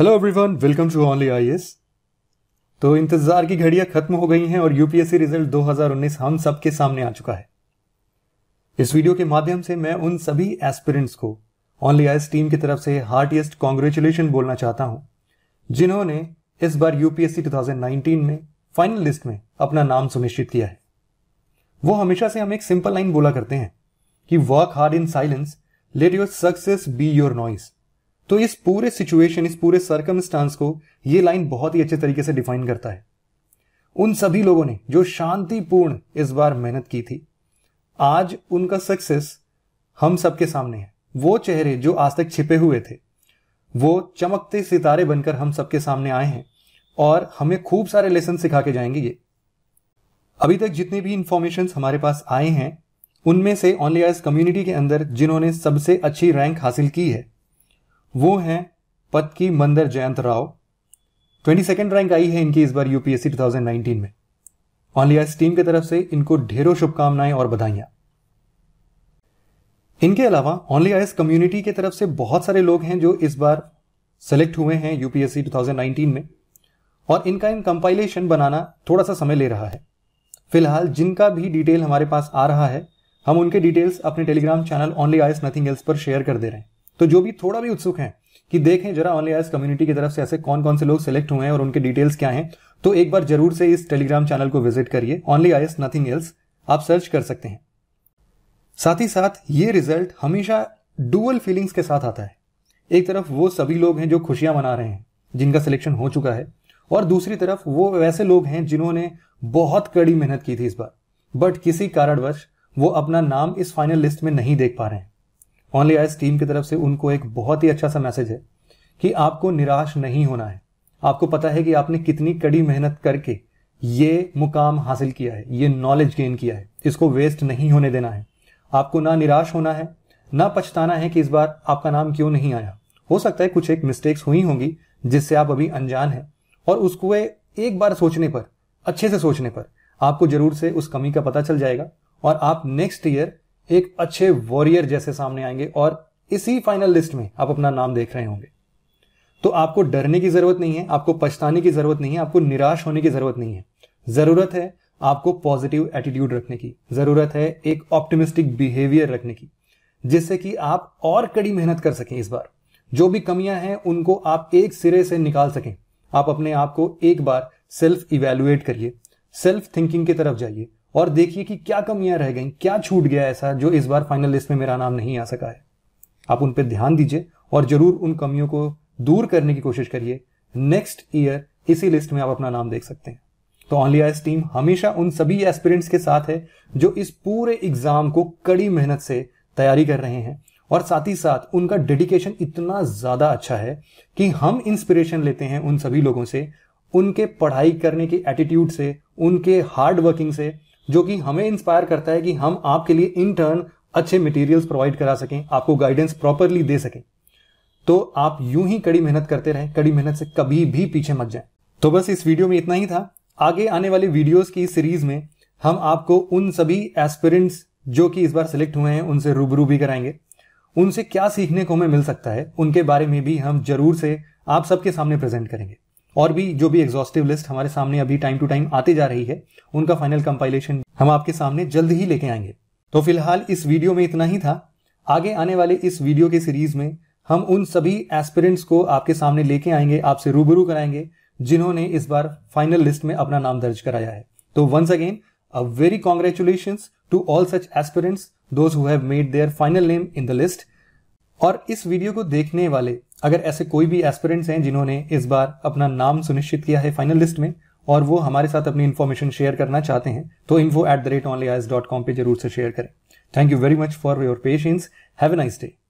hello everyone welcome to only I तो इंतजार की घड़ियां खत्म हो गई हैं और यूपीएससी रिजल्ट 2019 हम सबके सामने आ चुका है इस वीडियो के माध्यम से मैं उन सभी एस्पिरेंट्स को ऑनली आई टीम की तरफ से हार्टिएस्ट कॉन्ग्रेचुलेशन बोलना चाहता हूं जिन्होंने इस बार यूपीएससी 2019 में फाइनल लिस्ट में अपना नाम सुनिश्चित किया है वो हमेशा से हम एक सिंपल लाइन बोला करते हैं कि work hard in silence let your success be your noise तो इस पूरे सिचुएशन इस पूरे सर्कमस्टांस को ये लाइन बहुत ही अच्छे तरीके से डिफाइन करता है उन सभी लोगों ने जो शांतिपूर्ण इस बार मेहनत की थी आज उनका सक्सेस हम सबके सामने है वो चेहरे जो आज तक छिपे हुए थे वो चमकते सितारे बनकर हम सबके सामने आए हैं और हमें खूब सारे लेसन सिखा के जाएंगे ये अभी तक जितने भी इंफॉर्मेशन हमारे पास आए हैं उनमें से ऑनली आइज कम्युनिटी के अंदर जिन्होंने सबसे अच्छी रैंक हासिल की है वो हैं पद की Mandar Jayant Rao twenty second rank आई है इनकी इस बार यूपीएससी 2019 में ऑनली टीम की तरफ से इनको ढेरों शुभकामनाएं और बधाइयां इनके अलावा ऑनली आईएस कम्युनिटी की तरफ से बहुत सारे लोग हैं जो इस बार सेलेक्ट हुए हैं यूपीएससी 2019 में और इनका इन कंपाइलेशन बनाना थोड़ा सा समय ले रहा है फिलहाल जिनका भी डिटेल हमारे पास आ रहा है हम उनके डिटेल्स अपने Telegram channel only IAS nothing else पर शेयर कर दे रहे हैं तो जो भी थोड़ा भी उत्सुक है कि देखें जरा ऑनली आयस कम्युनिटी की तरफ से ऐसे कौन कौन से लोग सिलेक्ट हुए हैं और उनके डिटेल्स क्या हैं तो एक बार जरूर से इस टेलीग्राम चैनल को विजिट करिए ऑनली आई नथिंग एल्स आप सर्च कर सकते हैं साथ ही साथ ये रिजल्ट हमेशा डुअल फीलिंग्स के साथ आता है एक तरफ वो सभी लोग हैं जो खुशियां मना रहे हैं जिनका सिलेक्शन हो चुका है और दूसरी तरफ वो वैसे लोग हैं जिन्होंने बहुत कड़ी मेहनत की थी इस बार बट किसी कारणवश वो अपना नाम इस फाइनल लिस्ट में नहीं देख पा रहे हैं ऑनली आइज टीम की तरफ से उनको एक बहुत ही अच्छा सा मैसेज है कि आपको निराश नहीं होना है आपको पता है कि आपने कितनी कड़ी मेहनत करके ये मुकाम हासिल किया है ये नॉलेज गेन किया है इसको वेस्ट नहीं होने देना है आपको ना निराश होना है ना पछताना है कि इस बार आपका नाम क्यों नहीं आया हो सकता है कुछ एक मिस्टेक्स हुई होंगी जिससे आप अभी अनजान हैं और उसको एक बार सोचने पर अच्छे से सोचने पर आपको जरूर से उस कमी का पता चल जाएगा और आप नेक्स्ट ईयर एक अच्छे वॉरियर जैसे सामने आएंगे और इसी फाइनल लिस्ट में आप अपना नाम देख रहे होंगे तो आपको डरने की जरूरत नहीं है आपको पछताने की जरूरत नहीं है आपको निराश होने की जरूरत नहीं है जरूरत है आपको पॉजिटिव एटीट्यूड रखने की जरूरत है एक ऑप्टिमिस्टिक बिहेवियर रखने की जिससे कि आप और कड़ी मेहनत कर सकें इस बार जो भी कमियां हैं उनको आप एक सिरे से निकाल सकें आप अपने आप को एक बार सेल्फ इवेल्युएट करिए सेल्फ थिंकिंग की तरफ जाइए और देखिए कि क्या कमियां रह गई क्या छूट गया ऐसा जो इस बार फाइनल लिस्ट में मेरा नाम नहीं आ सका है आप उन पर ध्यान दीजिए और जरूर उन कमियों को दूर करने की कोशिश करिए नेक्स्ट ईयर इसी लिस्ट में आप अपना नाम देख सकते हैं तो ऑनली आइस टीम हमेशा उन सभी एस्पिरेंट्स के साथ है जो इस पूरे एग्जाम को कड़ी मेहनत से तैयारी कर रहे हैं और साथ ही साथ उनका डेडिकेशन इतना ज्यादा अच्छा है कि हम इंस्पिरेशन लेते हैं उन सभी लोगों से उनके पढ़ाई करने के एटीट्यूड से उनके हार्ड वर्किंग से जो कि हमें इंस्पायर करता है कि हम आपके लिए इन टर्न अच्छे मटेरियल्स प्रोवाइड करा सकें आपको गाइडेंस प्रॉपरली दे सकें तो आप यूं ही कड़ी मेहनत करते रहें कड़ी मेहनत से कभी भी पीछे मत जाएं तो बस इस वीडियो में इतना ही था आगे आने वाले वीडियोस की सीरीज में हम आपको उन सभी एस्पिरेंट्स जो कि इस बार सिलेक्ट हुए हैं उनसे रूबरू भी कराएंगे उनसे क्या सीखने को हमें मिल सकता है उनके बारे में भी हम जरूर से आप सबके सामने प्रेजेंट करेंगे और भी जो भी एग्जॉस्टिव लिस्ट हमारे सामने अभी टाइम टू टाइम आते जा रही है उनका फाइनल कंपाइलेशन हम आपके सामने जल्द ही लेके आएंगे तो फिलहाल इस वीडियो में इतना ही था आगे आने वाले इस वीडियो के सीरीज में हम उन सभी एस्पिरेंट्स को आपके सामने लेके आएंगे आपसे रूबरू कराएंगे जिन्होंने इस बार फाइनल लिस्ट में अपना नाम दर्ज कराया है तो once again a very congratulation to all such aspirants those who have made their final name in the list और इस वीडियो को देखने वाले अगर ऐसे कोई भी एस्पिरेंट्स हैं जिन्होंने इस बार अपना नाम सुनिश्चित किया है फाइनल लिस्ट में और वो हमारे साथ अपनी इन्फॉर्मेशन शेयर करना चाहते हैं तो info at the rate only IAS dot com पर जरूर से शेयर करें thank you very much for your patience have a nice day